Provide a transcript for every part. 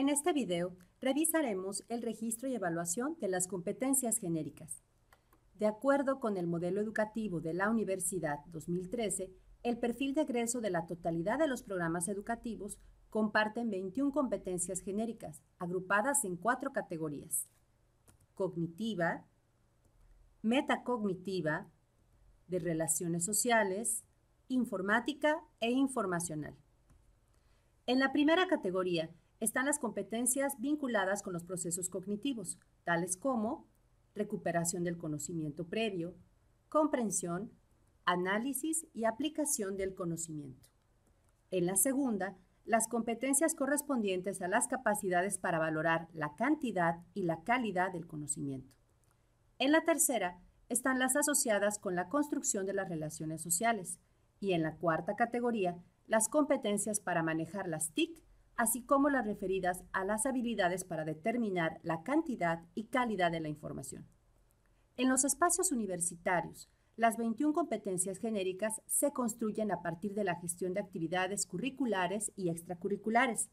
En este video revisaremos el registro y evaluación de las competencias genéricas. De acuerdo con el modelo educativo de la Universidad 2013, el perfil de egreso de la totalidad de los programas educativos comparten 21 competencias genéricas, agrupadas en cuatro categorías. Cognitiva, metacognitiva, de relaciones sociales, informática e informacional. En la primera categoría, están las competencias vinculadas con los procesos cognitivos, tales como recuperación del conocimiento previo, comprensión, análisis y aplicación del conocimiento. En la segunda, las competencias correspondientes a las capacidades para valorar la cantidad y la calidad del conocimiento. En la tercera, están las asociadas con la construcción de las relaciones sociales. Y en la cuarta categoría, las competencias para manejar las TIC así como las referidas a las habilidades para determinar la cantidad y calidad de la información. En los espacios universitarios, las 21 competencias genéricas se construyen a partir de la gestión de actividades curriculares y extracurriculares,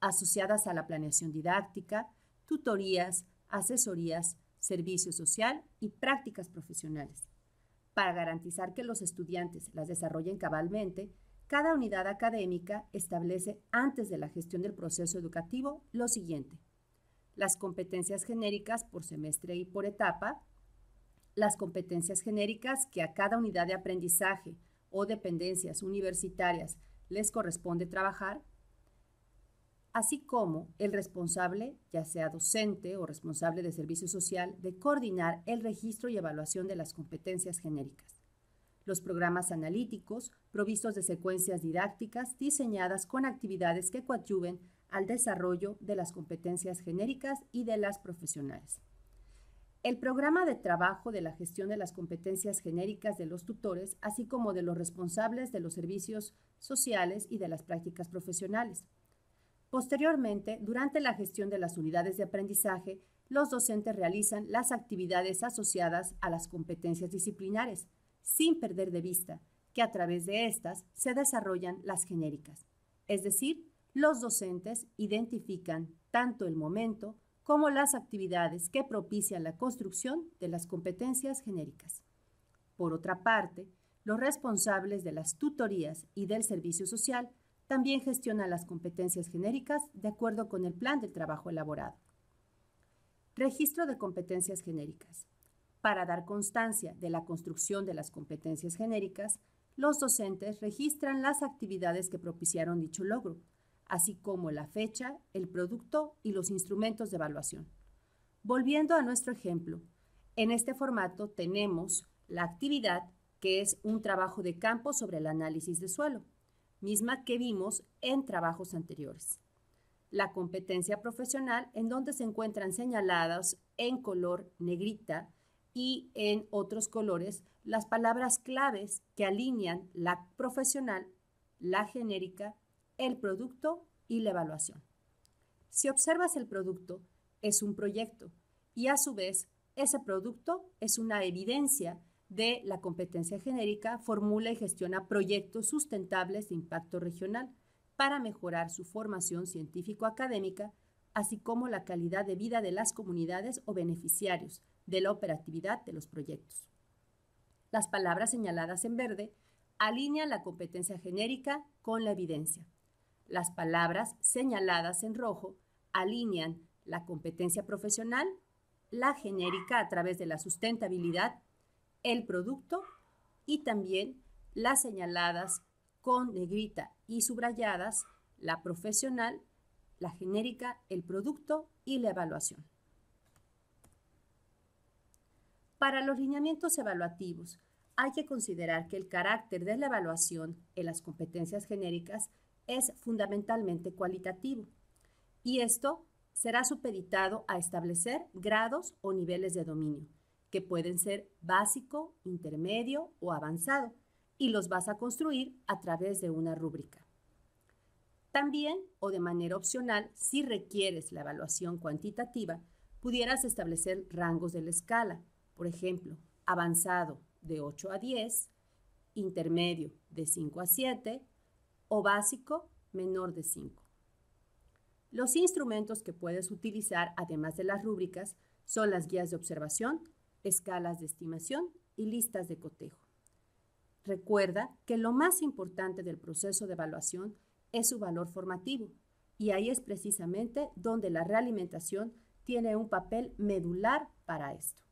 asociadas a la planeación didáctica, tutorías, asesorías, servicio social y prácticas profesionales. Para garantizar que los estudiantes las desarrollen cabalmente, cada unidad académica establece antes de la gestión del proceso educativo lo siguiente. Las competencias genéricas por semestre y por etapa. Las competencias genéricas que a cada unidad de aprendizaje o dependencias universitarias les corresponde trabajar, así como el responsable, ya sea docente o responsable de servicio social, de coordinar el registro y evaluación de las competencias genéricas los programas analíticos, provistos de secuencias didácticas diseñadas con actividades que coadyuven al desarrollo de las competencias genéricas y de las profesionales. El programa de trabajo de la gestión de las competencias genéricas de los tutores, así como de los responsables de los servicios sociales y de las prácticas profesionales. Posteriormente, durante la gestión de las unidades de aprendizaje, los docentes realizan las actividades asociadas a las competencias disciplinares, sin perder de vista que a través de estas se desarrollan las genéricas. Es decir, los docentes identifican tanto el momento como las actividades que propician la construcción de las competencias genéricas. Por otra parte, los responsables de las tutorías y del servicio social también gestionan las competencias genéricas de acuerdo con el plan de trabajo elaborado. Registro de competencias genéricas. Para dar constancia de la construcción de las competencias genéricas, los docentes registran las actividades que propiciaron dicho logro, así como la fecha, el producto y los instrumentos de evaluación. Volviendo a nuestro ejemplo, en este formato tenemos la actividad, que es un trabajo de campo sobre el análisis de suelo, misma que vimos en trabajos anteriores. La competencia profesional, en donde se encuentran señaladas en color negrita y en otros colores las palabras claves que alinean la profesional, la genérica, el producto y la evaluación. Si observas el producto, es un proyecto y a su vez ese producto es una evidencia de la competencia genérica, formula y gestiona proyectos sustentables de impacto regional para mejorar su formación científico-académica así como la calidad de vida de las comunidades o beneficiarios de la operatividad de los proyectos. Las palabras señaladas en verde alinean la competencia genérica con la evidencia. Las palabras señaladas en rojo alinean la competencia profesional, la genérica a través de la sustentabilidad, el producto y también las señaladas con negrita y subrayadas, la profesional la genérica, el producto y la evaluación. Para los lineamientos evaluativos, hay que considerar que el carácter de la evaluación en las competencias genéricas es fundamentalmente cualitativo y esto será supeditado a establecer grados o niveles de dominio, que pueden ser básico, intermedio o avanzado, y los vas a construir a través de una rúbrica. También, o de manera opcional, si requieres la evaluación cuantitativa, pudieras establecer rangos de la escala, por ejemplo, avanzado de 8 a 10, intermedio de 5 a 7 o básico menor de 5. Los instrumentos que puedes utilizar, además de las rúbricas, son las guías de observación, escalas de estimación y listas de cotejo. Recuerda que lo más importante del proceso de evaluación es su valor formativo. Y ahí es precisamente donde la realimentación tiene un papel medular para esto.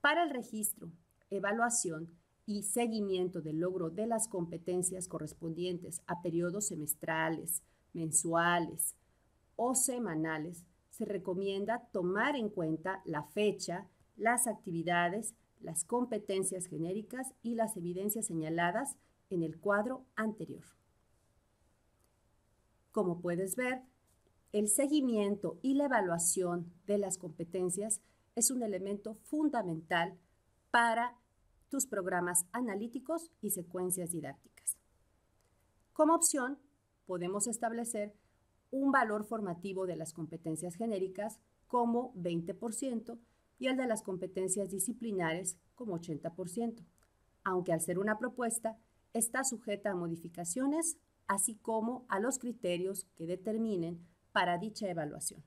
Para el registro, evaluación y seguimiento del logro de las competencias correspondientes a periodos semestrales, mensuales o semanales, se recomienda tomar en cuenta la fecha, las actividades, las competencias genéricas y las evidencias señaladas en el cuadro anterior. Como puedes ver, el seguimiento y la evaluación de las competencias es un elemento fundamental para tus programas analíticos y secuencias didácticas. Como opción, podemos establecer un valor formativo de las competencias genéricas como 20% y el de las competencias disciplinares como 80%, aunque al ser una propuesta está sujeta a modificaciones así como a los criterios que determinen para dicha evaluación.